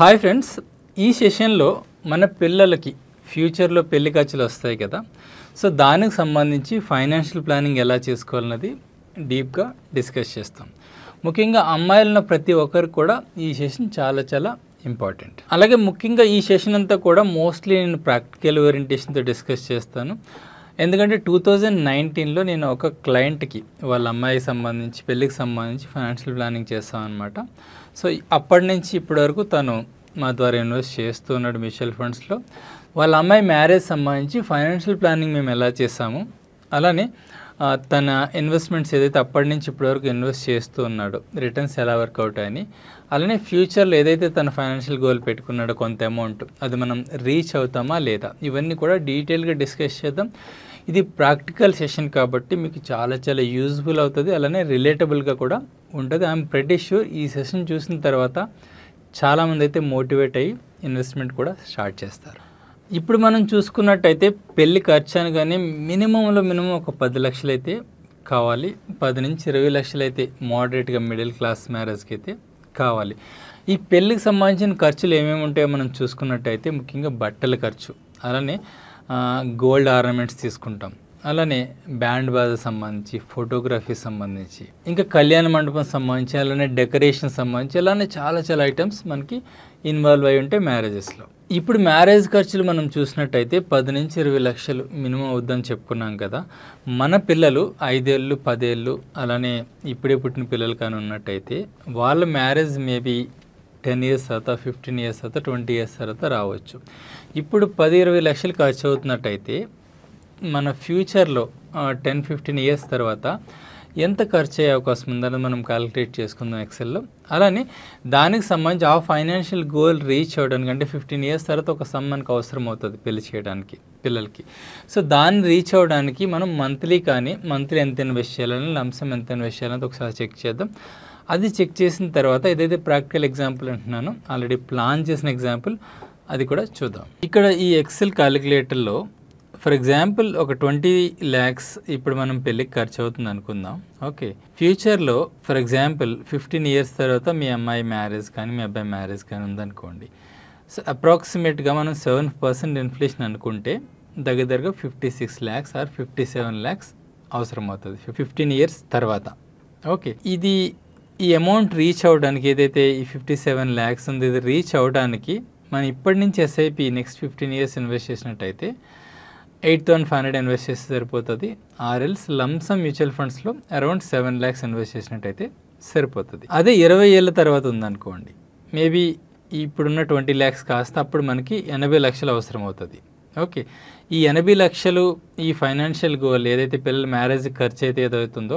hi friends ఈ సెషన్లో మన పిల్లలకి ఫ్యూచర్లో పెళ్లి ఖర్చులు వస్తాయి కదా సో దానికి సంబంధించి ఫైనాన్షియల్ ప్లానింగ్ ఎలా చేసుకోవాలన్నది డీప్గా డిస్కస్ చేస్తాం ముఖ్యంగా అమ్మాయిలను ప్రతి ఒక్కరికి కూడా ఈ సెషన్ చాలా చాలా ఇంపార్టెంట్ అలాగే ముఖ్యంగా ఈ సెషన్ అంతా కూడా మోస్ట్లీ నేను ప్రాక్టికల్ ఓరియంటేషన్తో డిస్కస్ చేస్తాను ఎందుకంటే టూ థౌజండ్ నైన్టీన్లో నేను ఒక క్లయింట్కి వాళ్ళ అమ్మాయికి సంబంధించి పెళ్ళికి సంబంధించి ఫైనాన్షియల్ ప్లానింగ్ చేస్తాం అనమాట సో అప్పటి నుంచి ఇప్పటి వరకు తను మా ద్వారా ఇన్వెస్ట్ చేస్తూ ఉన్నాడు మ్యూచువల్ ఫండ్స్లో వాళ్ళ అమ్మాయి మ్యారేజ్ సంబంధించి ఫైనాన్షియల్ ప్లానింగ్ మేము ఎలా చేసాము అలానే తన ఇన్వెస్ట్మెంట్స్ ఏదైతే అప్పటి నుంచి ఇప్పటివరకు ఇన్వెస్ట్ చేస్తూ ఉన్నాడో రిటర్న్స్ ఎలా వర్కౌట్ అని అలానే ఫ్యూచర్లో ఏదైతే తన ఫైనాన్షియల్ గోల్ పెట్టుకున్నాడో కొంత అమౌంట్ అది మనం రీచ్ అవుతామా లేదా ఇవన్నీ కూడా డీటెయిల్గా డిస్కస్ చేద్దాం ఇది ప్రాక్టికల్ సెషన్ కాబట్టి మీకు చాలా చాలా యూజ్ఫుల్ అవుతుంది అలానే రిలేటబుల్గా కూడా ఉంటుంది ఐఎమ్ ప్రెటీ ష్యూర్ ఈ సెషన్ చూసిన తర్వాత చాలామంది అయితే మోటివేట్ అయ్యి ఇన్వెస్ట్మెంట్ కూడా స్టార్ట్ చేస్తారు ఇప్పుడు మనం చూసుకున్నట్టయితే పెళ్లి ఖర్చు అని కానీ మినిమంలో మినిమం ఒక పది లక్షలు అయితే కావాలి పది నుంచి ఇరవై లక్షలు అయితే మోడరేట్గా మిడిల్ క్లాస్ మ్యారేజ్కి అయితే కావాలి ఈ పెళ్ళికి సంబంధించిన ఖర్చులు ఏమేమి ఉంటాయో మనం చూసుకున్నట్టయితే ముఖ్యంగా బట్టల ఖర్చు అలానే గోల్డ్ ఆర్నమెంట్స్ తీసుకుంటాం అలానే బ్యాండ్ బాజ సంబంధించి ఫోటోగ్రఫీ సంబంధించి ఇంకా కళ్యాణ మండపం సంబంధించి అలానే డెకరేషన్ సంబంధించి అలానే చాలా చాలా ఐటమ్స్ మనకి ఇన్వాల్వ్ అయి ఉంటాయి మ్యారేజెస్లో ఇప్పుడు మ్యారేజ్ ఖర్చులు మనం చూసినట్టయితే పది నుంచి ఇరవై లక్షలు మినిమం అవుద్దని చెప్పుకున్నాం కదా మన పిల్లలు ఐదేళ్ళు పదేళ్ళు అలానే ఇప్పుడే పుట్టిన పిల్లలు కానీ ఉన్నట్టయితే వాళ్ళ మ్యారేజ్ మేబీ టెన్ ఇయర్స్ తర్వాత ఫిఫ్టీన్ ఇయర్స్ తర్వాత ట్వంటీ ఇయర్స్ తర్వాత రావచ్చు ఇప్పుడు పది ఇరవై లక్షలు ఖర్చు అవుతున్నట్టయితే మన ఫ్యూచర్లో టెన్ ఫిఫ్టీన్ ఇయర్స్ తర్వాత ఎంత ఖర్చు అయ్యే అవకాశం ఉందని మనం క్యాలిక్యులేట్ చేసుకుందాం ఎక్సెల్లో అలానే దానికి సంబంధించి ఆ ఫైనాన్షియల్ గోల్ రీచ్ అవ్వడానికి అంటే ఫిఫ్టీన్ ఇయర్స్ తర్వాత ఒక సమ్ మనకు అవసరం అవుతుంది పెళ్లి చేయడానికి పిల్లలకి సో దాన్ని రీచ్ అవ్వడానికి మనం మంత్లీ కానీ మంత్లీ ఎంత ఇన్వెస్ట్ చేయాలని లంసం ఎంత ఇన్వెస్ట్ చేయాలని ఒకసారి చెక్ చేద్దాం అది చెక్ చేసిన తర్వాత ఏదైతే ప్రాక్టికల్ ఎగ్జాంపుల్ అంటున్నానో ఆల్రెడీ ప్లాన్ చేసిన ఎగ్జాంపుల్ అది కూడా చూద్దాం ఇక్కడ ఈ ఎక్సెల్ క్యాలిక్యులేటర్లో ఫర్ ఎగ్జాంపుల్ ఒక ట్వంటీ ల్యాక్స్ ఇప్పుడు మనం పెళ్ళికి ఖర్చు అవుతుంది అనుకుందాం ఓకే ఫ్యూచర్లో ఫర్ ఎగ్జాంపుల్ ఫిఫ్టీన్ ఇయర్స్ తర్వాత మీ అమ్మాయి మ్యారేజ్ కానీ మీ అబ్బాయి మ్యారేజ్ కానీ ఉందనుకోండి సో అప్రాక్సిమేట్గా మనం సెవెన్ పర్సెంట్ ఇన్ఫ్లేషన్ అనుకుంటే దగ్గర దగ్గర fifty six lakhs or fifty seven lakhs అవసరం అవుతుంది ఫిఫ్టీన్ ఇయర్స్ తర్వాత ఓకే ఇది ఈ అమౌంట్ రీచ్ అవడానికి ఏదైతే ఈ ఫిఫ్టీ సెవెన్ ల్యాక్స్ ఉంది ఇది రీచ్ అవడానికి మనం ఇప్పటి నుంచి SIP next fifteen years invest చేసినట్టయితే eight thousand five hundred invest చేస్తే సరిపోతుంది ఆర్ఎల్స్ లంసమ్ మ్యూచువల్ ఫండ్స్లో అరౌండ్ సెవెన్ ల్యాక్స్ ఇన్వెస్ట్ చేసినట్టయితే సరిపోతుంది అదే ఇరవై ఏళ్ళ తర్వాత ఉందనుకోండి మేబీ ఇప్పుడున్న ట్వంటీ ల్యాక్స్ కాస్త అప్పుడు మనకి ఎనభై లక్షలు అవసరం అవుతుంది ఓకే ఈ ఎనభై లక్షలు ఈ ఫైనాన్షియల్ గోల్ ఏదైతే పిల్లల మ్యారేజ్ ఖర్చు అయితే ఏదవుతుందో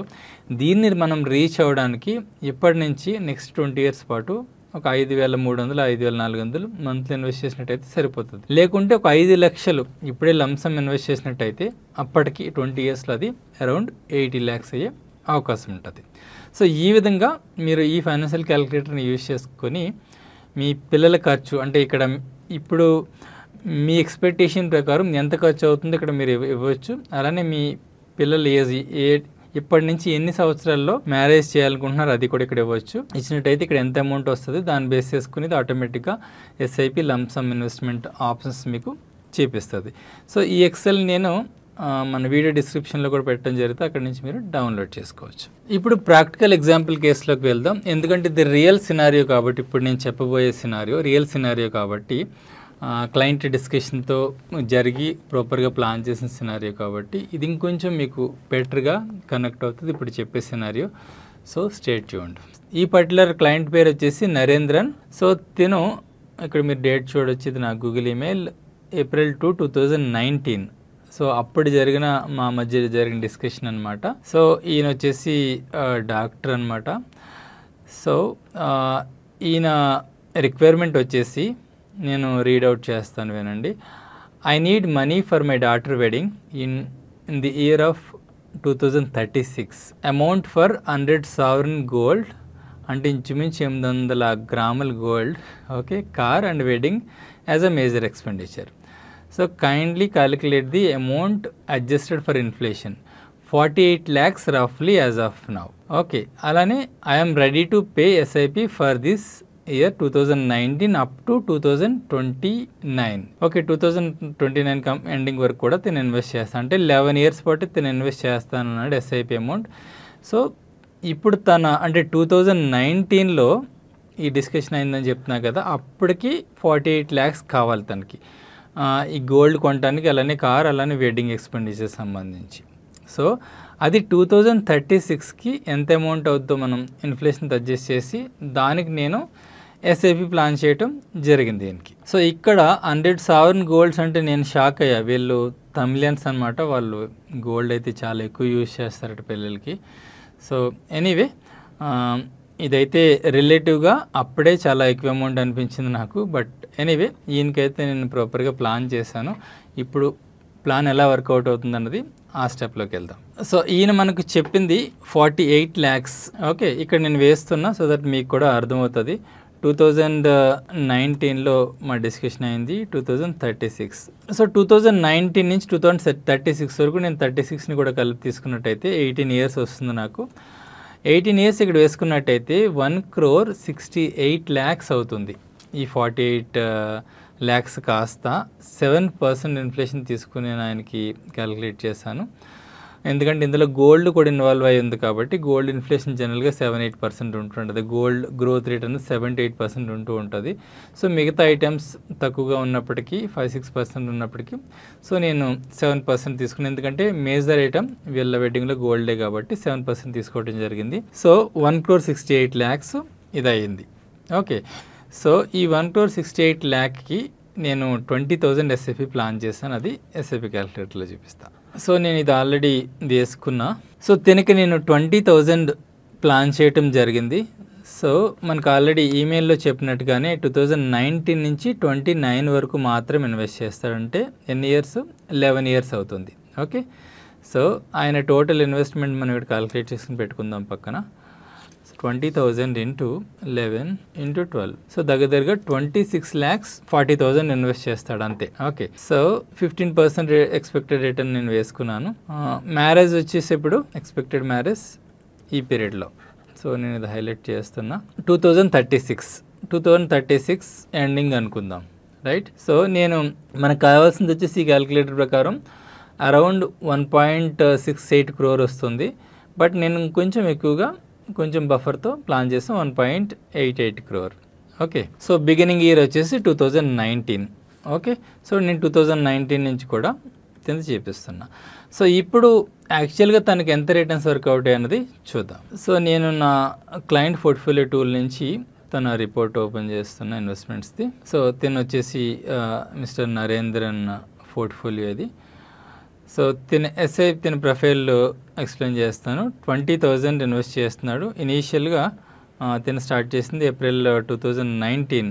దీన్ని మనం రీచ్ అవ్వడానికి ఇప్పటి నుంచి నెక్స్ట్ ట్వంటీ ఇయర్స్ పాటు ఒక ఐదు వేల మూడు వందలు ఐదు వేల నాలుగు వందలు మంత్లీ ఇన్వెస్ట్ చేసినట్టయితే సరిపోతుంది లేకుంటే ఒక ఐదు లక్షలు ఇప్పుడే లంసం ఇన్వెస్ట్ చేసినట్టయితే అప్పటికి ట్వంటీ ఇయర్స్లో అది అరౌండ్ ఎయిటీ ల్యాక్స్ అయ్యే అవకాశం ఉంటుంది సో ఈ విధంగా మీరు ఈ ఫైనాన్షియల్ క్యాలిక్యులేటర్ని యూజ్ చేసుకొని మీ పిల్లల ఖర్చు అంటే ఇక్కడ ఇప్పుడు మీ ఎక్స్పెక్టేషన్ ప్రకారం ఎంత ఖర్చు అవుతుందో ఇక్కడ మీరు ఇవ్వచ్చు అలానే మీ పిల్లలు ఏజ్ ఏ ఇప్పటి నుంచి ఎన్ని సంవత్సరాల్లో మ్యారేజ్ చేయాలనుకుంటున్నారు అది కూడా ఇక్కడ ఇవ్వచ్చు ఇచ్చినట్టయితే ఇక్కడ ఎంత అమౌంట్ వస్తుంది దాన్ని బేస్ చేసుకుని ఆటోమేటిక్గా ఎస్ఐపి లంసమ్ ఇన్వెస్ట్మెంట్ ఆప్షన్స్ మీకు చూపిస్తుంది సో ఈ ఎక్సెల్ నేను మన వీడియో డిస్క్రిప్షన్లో కూడా పెట్టడం జరిగితే అక్కడ నుంచి మీరు డౌన్లోడ్ చేసుకోవచ్చు ఇప్పుడు ప్రాక్టికల్ ఎగ్జాంపుల్ కేసులోకి వెళ్దాం ఎందుకంటే ఇది రియల్ సినారియో కాబట్టి ఇప్పుడు నేను చెప్పబోయే సినారియో రియల్ సినారియో కాబట్టి క్లయింట్ డిస్కషన్తో జరిగి ప్రాపర్గా ప్లాన్ చేసిన సినారియో కాబట్టి ఇది ఇంకొంచెం మీకు బెటర్గా కనెక్ట్ అవుతుంది ఇప్పుడు చెప్పే సినారియో సో స్టేట్ చూడండి ఈ పర్టికులర్ క్లయింట్ పేరు వచ్చేసి నరేంద్రన్ సో తిను ఇక్కడ మీరు డేట్ చూడొచ్చు ఇది నా Google email April two two thousand nineteen so అప్పుడు జరిగిన మా మధ్య జరిగిన డిస్కషన్ అనమాట సో ఈయన వచ్చేసి డాక్టర్ అనమాట సో ఈయన రిక్వైర్మెంట్ వచ్చేసి నేను రీడ్ అవుట్ చేస్తాను వినండి I need money for my daughter wedding in in the year of two thousand thirty six amount for hundred sovereign gold అంటే ఇంచుమించు ఎనిమిది వందల గ్రాముల gold okay car and wedding as a major expenditure so kindly calculate the amount adjusted for inflation forty eight lakhs రఫ్లీ as of now okay అలానే I'm ready to pay SIP for this year two thousand nineteen up to two thousand twenty nine okay two thousand twenty nine come ending వరకు కూడా తిను invest చేస్తాను అంటే eleven years పాటు తిను invest చేస్తాను అన్నాడు ఎస్ఐపి అమౌంట్ సో ఇప్పుడు తన అంటే టూ థౌజండ్ నైన్టీన్లో ఈ డిస్కషన్ అయిందని చెప్తున్నా కదా అప్పటికి ఫార్టీ ఎయిట్ ల్యాక్స్ కావాలి తనకి ఈ గోల్డ్ కొనడానికి అలానే కార్ అలానే వెడ్డింగ్ ఎక్స్పెండిచర్ సంబంధించి సో అది టూ థౌజండ్ థర్టీ సిక్స్కి ఎంత అమౌంట్ అవుద్దో మనం ఇన్ఫ్లేషన్ అడ్జస్ట్ చేసి దానికి నేను ఎస్ఐపి ప్లాన్ చేయటం జరిగింది దీనికి సో ఇక్కడ హండ్రెడ్ సావరన్ గోల్డ్స్ అంటే నేను షాక్ అయ్యా వీళ్ళు తమిళన్స్ అనమాట వాళ్ళు గోల్డ్ అయితే చాలా ఎక్కువ యూజ్ చేస్తారట పిల్లలకి సో ఎనీవే ఇదైతే రిలేటివ్గా అప్పుడే చాలా ఎక్కువ అమౌంట్ అనిపించింది నాకు బట్ ఎనీవే ఈయనకైతే నేను ప్రాపర్గా ప్లాన్ చేశాను ఇప్పుడు ప్లాన్ ఎలా వర్కౌట్ అవుతుంది అన్నది ఆ స్టెప్లోకి వెళ్దాం సో ఈయన మనకు చెప్పింది ఫార్టీ ఎయిట్ ల్యాక్స్ ఓకే ఇక్కడ నేను వేస్తున్నా సో దట్ మీకు కూడా అర్థమవుతుంది టూ థౌజండ్ నైన్టీన్లో మా డిస్కషన్ అయింది two thousand thirty six so two thousand nineteen నుంచి టూ థౌజండ్ థర్టీ సిక్స్ వరకు నేను థర్టీ సిక్స్ని కూడా కలిపి తీసుకున్నట్టయితే ఎయిటీన్ ఇయర్స్ వస్తుంది నాకు ఎయిటీన్ ఇయర్స్ ఇక్కడ వేసుకున్నట్టయితే one crore sixty eight lakhs అవుతుంది ఈ ఫార్టీ ఎయిట్ ల్యాక్స్ కాస్త సెవెన్ పర్సెంట్ ఇన్ఫ్లేషన్ తీసుకుని ఆయనకి క్యాలిక్యులేట్ చేశాను ఎందుకంటే ఇందులో గోల్డ్ కూడా ఇన్వాల్వ్ అయ్యి ఉంది కాబట్టి గోల్డ్ ఇన్ఫ్లేషన్ జనరల్గా సెవెన్ ఎయిట్ పర్సెంట్ ఉంటూ ఉంటుంది గోల్డ్ గ్రోత్ రేట్ అనేది సెవెన్ టు ఎయిట్ పర్సెంట్ ఉంటూ ఉంటుంది సో మిగతా ఐటమ్స్ తక్కువగా ఉన్నప్పటికీ ఫైవ్ సిక్స్ పర్సెంట్ ఉన్నప్పటికీ సో నేను సెవెన్ పర్సెంట్ తీసుకున్నాను ఎందుకంటే మేజర్ ఐటమ్ వీళ్ళ వెడ్డింగ్లో గోల్డే కాబట్టి సెవెన్ పర్సెంట్ తీసుకోవడం జరిగింది so one crore sixty eight lakhs ఇది అయ్యింది ఓకే సో ఈ వన్ క్రోర్ సిక్స్టీ ఎయిట్ ల్యాక్కి నేను ట్వంటీ థౌజండ్ ఎస్ఏపీ ప్లాన్ చేశాను అది ఎస్ఎఫీ క్యాలిక్యులేటర్లో చూపిస్తాను సో నేను ఇది ఆల్రెడీ వేసుకున్నా సో తినకి నేను ట్వంటీ థౌజండ్ ప్లాన్ చేయటం జరిగింది సో మనకు ఆల్రెడీ ఈమెయిల్లో చెప్పినట్టుగానే టూ థౌజండ్ నైన్టీన్ నుంచి ట్వంటీ నైన్ వరకు మాత్రం ఇన్వెస్ట్ చేస్తాడంటే ఎన్ని ఇయర్స్ లెవెన్ ఇయర్స్ అవుతుంది ఓకే సో ఆయన టోటల్ ఇన్వెస్ట్మెంట్ మనం ఇక్కడ క్యాలిక్యులేట్ చేసుకుని పెట్టుకుందాం పక్కన twenty thousand into eleven into twelve so దగ్గర దగ్గర twenty six lakhs forty thousand invest చేస్తాడు అంతే okay so fifteen percent expected return నేను వేసుకున్నాను మ్యారేజ్ వచ్చేసి ఇప్పుడు ఎక్స్పెక్టెడ్ మ్యారేజ్ ఈ పీరియడ్లో సో నేను ఇది హైలైట్ చేస్తున్నా two thousand thirty six two thousand thirty six ending అనుకుందాం రైట్ సో నేను మనకు కావాల్సింది వచ్చేసి ఈ క్యాలిక్యులేటర్ ప్రకారం around one point six eight crore వస్తుంది బట్ నేను కొంచెం ఎక్కువగా కొంచెం బఫర్తో ప్లాన్ చేసాం one point eight eight crore okay so beginning year వచ్చేసి two thousand nineteen okay so నేను టూ థౌజండ్ నైన్టీన్ నుంచి కూడా కింద చేపిస్తున్నా సో ఇప్పుడు యాక్చువల్గా తనకి ఎంత రిటర్న్స్ వర్క్ అవుతాయి అన్నది చూద్దాం సో నేను నా క్లయింట్ పోర్ట్ఫోలియో టూల్ నుంచి తన రిపోర్ట్ ఓపెన్ చేస్తున్న ఇన్వెస్ట్మెంట్స్ది సో తిను వచ్చేసి మిస్టర్ నరేంద్రన్ పోర్ట్ఫోలియో అది సో తిన ఎస్ఐ తిన ప్రొఫైల్ ఎక్స్ప్లెయిన్ చేస్తాను ట్వంటీ థౌజండ్ ఇన్వెస్ట్ చేస్తున్నాడు ఇనీషియల్గా తిన స్టార్ట్ చేసింది ఏప్రిల్ టూ థౌజండ్ నైన్టీన్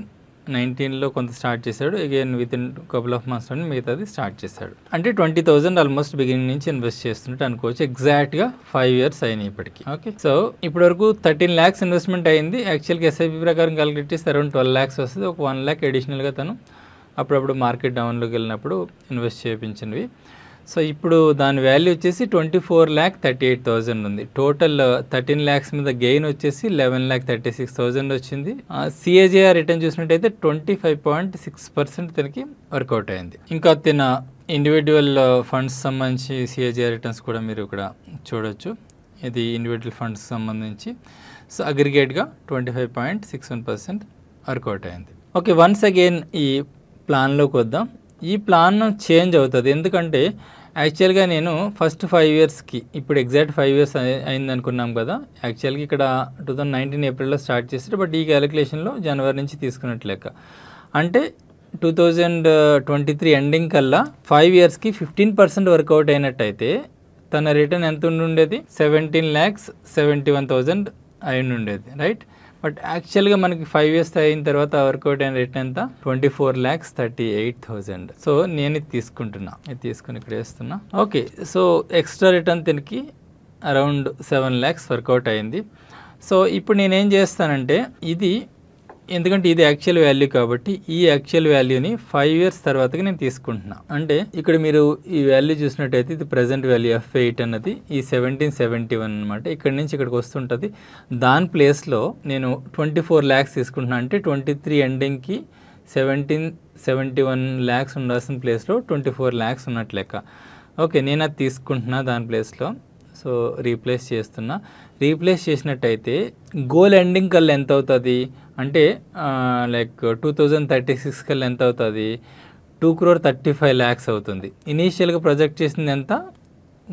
నైన్టీన్లో కొంత స్టార్ట్ చేశాడు again with in couple of months నుండి మిగతాది స్టార్ట్ చేశాడు అంటే ట్వంటీ థౌసండ్ ఆల్మోస్ట్ బిగినింగ్ నుంచి ఇన్వెస్ట్ చేస్తున్నట్టు అనుకోవచ్చు ఎగ్జాక్ట్గా ఫైవ్ ఇయర్స్ అయినాయి ఇప్పటికి ఓకే సో ఇప్పటి వరకు థర్టీన్ ల్యాక్స్ ఇన్వెస్ట్మెంట్ అయింది యాక్చువల్గా ఎస్ఐపి ప్రకారం క్యాలిక్యులేట్ అరౌండ్ ట్వెల్వ్ ల్యాక్స్ వస్తుంది ఒక వన్ ల్యాక్ అడిషనల్గా తను అప్పుడప్పుడు మార్కెట్ డౌన్లోకి వెళ్ళినప్పుడు ఇన్వెస్ట్ చేయించినవి సో ఇప్పుడు దాని వాల్యూ వచ్చేసి twenty four lakh thirty eight thousand ఉంది టోటల్ థర్టీన్ ల్యాక్స్ మీద గెయిన్ వచ్చేసి eleven lakh thirty six thousand వచ్చింది సిఏజీఆర్ రిటర్న్ చూసినట్టయితే twenty five point six percent తనకి వర్కౌట్ అయింది ఇంకా తిన ఇండివిజువల్ ఫండ్స్ uh, సంబంధించి సిఏజిఆర్ రిటర్న్స్ కూడా మీరు ఇక్కడ చూడొచ్చు ఇది ఇండివిజువల్ ఫండ్స్ సంబంధించి సో అగ్రిగేట్గా twenty five point six one percent work out అయింది ఓకే వన్స్ అగైన్ ఈ ప్లాన్లోకి వద్దాం ఈ ప్లాన్ చేంజ్ అవుతుంది ఎందుకంటే యాక్చువల్గా నేను ఫస్ట్ ఫైవ్ ఇయర్స్కి ఇప్పుడు ఎగ్జాక్ట్ ఫైవ్ ఇయర్స్ అయింది అనుకున్నాం కదా యాక్చువల్గా ఇక్కడ టూ థౌజండ్ నైన్టీన్ ఏప్రిల్లో స్టార్ట్ చేశారు బట్ ఈ క్యాలిక్యులేషన్లో జనవరి నుంచి తీసుకున్నట్టు లెక్క అంటే two thousand twenty three ending కల్లా ఫైవ్ ఇయర్స్కి ఫిఫ్టీన్ పర్సెంట్ వర్కౌట్ అయినట్టయితే తన రిటర్న్ ఎంత ఉండేది seventeen lakhs seventy one thousand అయి ఉండేది రైట్ బట్ యాక్చువల్గా మనకి ఫైవ్ ఇయర్స్ అయిన తర్వాత వర్కౌట్ అయిన రేట్ ఎంత twenty four lakhs thirty eight thousand so నేను ఇది తీసుకుంటున్నా ఇది తీసుకుని ఇక్కడ వేస్తున్నా ఓకే సో ఎక్స్ట్రా రిటర్న్ తినకి అరౌండ్ సెవెన్ ల్యాక్స్ వర్కౌట్ అయింది సో ఇప్పుడు నేనేం చేస్తానంటే ఇది ఎందుకంటే ఇది యాక్చువల్ వాల్యూ కాబట్టి ఈ యాక్చువల్ వాల్యూని ఫైవ్ ఇయర్స్ తర్వాత నేను తీసుకుంటున్నా అంటే ఇక్కడ మీరు ఈ వాల్యూ చూసినట్టయితే ఇది ప్రజెంట్ వాల్యూ ఎఫ్ ఎయిట్ అన్నది ఈ సెవెంటీన్ సెవెంటీ వన్ అనమాట ఇక్కడ నుంచి ఇక్కడికి వస్తుంటుంది దాని ప్లేస్లో నేను ట్వంటీ ఫోర్ ల్యాక్స్ తీసుకుంటున్నా అంటే ట్వంటీ త్రీ ఎండింగ్కి సెవెంటీన్ సెవెంటీ వన్ ల్యాక్స్ ఉండాల్సిన ప్లేస్లో ట్వంటీ ఫోర్ ల్యాక్స్ ఉన్నట్టు లెక్క ఓకే నేను అది తీసుకుంటున్నా దాని ప్లేస్లో సో రీప్లేస్ చేస్తున్నా రీప్లేస్ చేసినట్టయితే గోల్ ఎండింగ్ కల్లా ఎంత అవుతుంది అంటే like two thousand thirty six కల్లా ఎంత అవుతుంది two crore thirty five lakhs అవుతుంది ఇనీషియల్గా ప్రొజెక్ట్ చేసింది ఎంత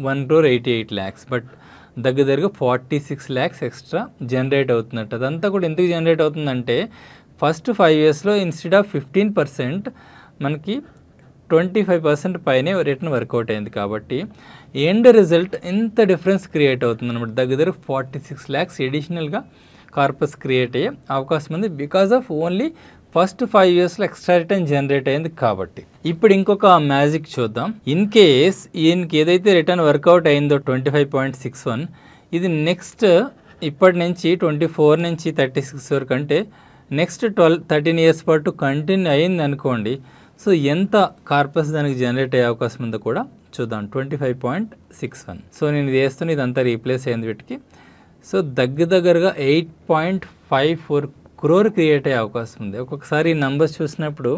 one crore eighty eight lakhs but దగ్గర దగ్గర forty six lakhs extra generate అవుతున్నట్టు అదంతా కూడా ఎందుకు జనరేట్ అవుతుందంటే ఫస్ట్ ఫైవ్ ఇయర్స్లో ఇన్స్టెడ్ ఆఫ్ ఫిఫ్టీన్ పర్సెంట్ మనకి ట్వంటీ ఫైవ్ పర్సెంట్ పైనే రిటర్న్ వర్కౌట్ అయింది కాబట్టి ఎండ్ రిజల్ట్ ఎంత డిఫరెన్స్ క్రియేట్ అవుతుంది అనమాట దగ్గర ఫార్టీ సిక్స్ ల్యాక్స్ ఎడిషనల్గా కార్పస్ క్రియేట్ అయ్యే అవకాశం ఉంది because of only first five ఇయర్స్లో ఎక్స్ట్రా రిటర్న్ జనరేట్ అయింది కాబట్టి ఇప్పుడు ఇంకొక మ్యాజిక్ చూద్దాం ఇన్ కేస్ ఈయనకి ఏదైతే రిటర్న్ వర్కౌట్ అయిందో twenty five point six one ఇది నెక్స్ట్ ఇప్పటి నుంచి ట్వంటీ ఫోర్ నుంచి థర్టీ సిక్స్ వరకు అంటే నెక్స్ట్ ట్వెల్వ్ థర్టీన్ ఇయర్స్ పాటు కంటిన్యూ అయింది అనుకోండి సో ఎంత కార్పస్ దానికి జనరేట్ అయ్యే అవకాశం ఉందో కూడా చూద్దాం twenty five point six one so నేను ఇది వేస్తున్న ఇదంతా రీప్లేస్ అయింది వీటికి సో దగ్గర దగ్గరగా eight point five four crore create అయ్యే అవకాశం ఉంది ఒక్కొక్కసారి ఈ నంబర్స్ చూసినప్పుడు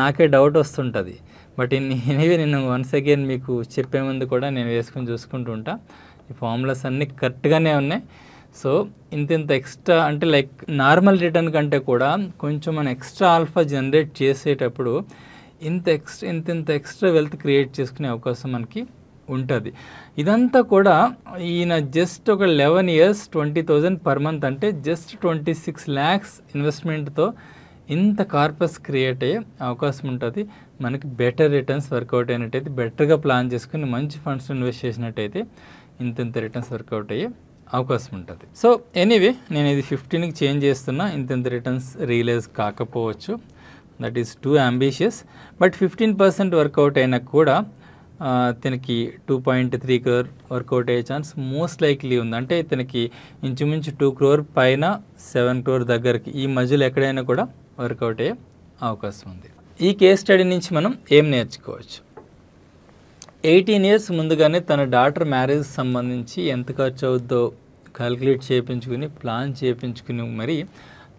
నాకే డౌట్ వస్తుంటుంది బట్ ఇవి నేను వన్స్ అగైన్ మీకు చెప్పే ముందు కూడా నేను వేసుకొని చూసుకుంటూ ఉంటా ఈ ఫార్ములాస్ అన్నీ కరెక్ట్గానే ఉన్నాయి సో ఇంత ఇంత ఎక్స్ట్రా అంటే లైక్ నార్మల్ రిటర్న్ కంటే కూడా కొంచెం మనం ఎక్స్ట్రా ఆల్ఫా జనరేట్ చేసేటప్పుడు ఇంత ఎక్స్ట్రా ఇంత ఇంత ఎక్స్ట్రా వెల్త్ క్రియేట్ చేసుకునే అవకాశం మనకి ఉంటుంది ఇదంతా కూడా ఈయన జస్ట్ ఒక eleven years twenty thousand per month అంటే జస్ట్ ట్వంటీ సిక్స్ ల్యాక్స్ ఇన్వెస్ట్మెంట్తో ఇంత కార్పస్ క్రియేట్ అయ్యే అవకాశం ఉంటుంది మనకి బెటర్ రిటర్న్స్ వర్కౌట్ అయినట్టయితే బెటర్గా ప్లాన్ చేసుకుని మంచి ఫండ్స్ ఇన్వెస్ట్ చేసినట్టయితే ఇంత ఇంత రిటర్న్స్ వర్కౌట్ అయ్యే అవకాశం ఉంటుంది సో ఎనీవే నేను ఇది ఫిఫ్టీన్కి చేంజ్ చేస్తున్నా ఇంత ఇంత రిటర్న్స్ రియలైజ్ కాకపోవచ్చు that is too ambitious but fifteen percent work out అయినా కూడా తనకి two point three crore work out అయ్యే ఛాన్స్ మోస్ట్ లైక్లీ ఉంది అంటే తనకి ఇంచుమించు టూ క్రోర్ పైన సెవెన్ క్రోర్ దగ్గరికి ఈ మధ్యలో ఎక్కడైనా కూడా వర్కౌట్ అయ్యే అవకాశం ఉంది ఈ కేస్ స్టడీ నుంచి మనం ఏం నేర్చుకోవచ్చు ఎయిటీన్ ఇయర్స్ ముందుగానే తన డాటర్ మ్యారేజ్ సంబంధించి ఎంత ఖర్చు అవుద్దో క్యాలిక్యులేట్ చేయించుకుని ప్లాన్ చేయించుకుని మరి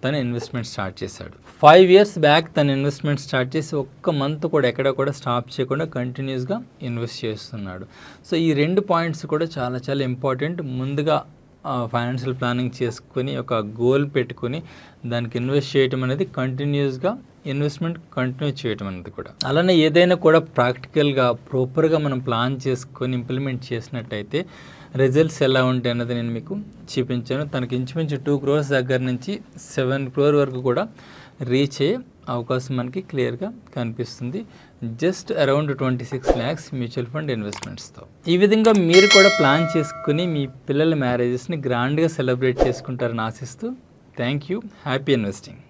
తను ఇన్వెస్ట్మెంట్ స్టార్ట్ చేశాడు ఫైవ్ ఇయర్స్ బ్యాక్ తన ఇన్వెస్ట్మెంట్ స్టార్ట్ చేసి ఒక్క మంత్ కూడా ఎక్కడ కూడా స్టాప్ చేయకుండా కంటిన్యూస్గా ఇన్వెస్ట్ చేస్తున్నాడు సో ఈ రెండు పాయింట్స్ కూడా చాలా చాలా ఇంపార్టెంట్ ముందుగా ఫైనాన్షియల్ ప్లానింగ్ చేసుకుని ఒక గోల్ పెట్టుకుని దానికి ఇన్వెస్ట్ చేయటం అనేది కంటిన్యూస్గా ఇన్వెస్ట్మెంట్ కంటిన్యూ చేయటం అనేది కూడా అలానే ఏదైనా కూడా ప్రాక్టికల్గా ప్రాపర్గా మనం ప్లాన్ చేసుకొని ఇంప్లిమెంట్ చేసినట్టయితే రిజల్ట్స్ ఎలా ఉంటాయి అన్నది నేను మీకు చూపించాను తనకి ఇంచుమించు టూ క్రోర్స్ దగ్గర నుంచి సెవెన్ క్రోర్ వరకు కూడా రీచ్ అయ్యే అవకాశం మనకి క్లియర్గా కనిపిస్తుంది just around twenty six lakhs mutual fund ఇన్వెస్ట్మెంట్స్తో ఈ విధంగా మీరు కూడా ప్లాన్ చేసుకుని మీ పిల్లల మ్యారేజెస్ని గ్రాండ్గా సెలబ్రేట్ చేసుకుంటారని ఆశిస్తూ థ్యాంక్ యూ హ్యాపీ ఇన్వెస్టింగ్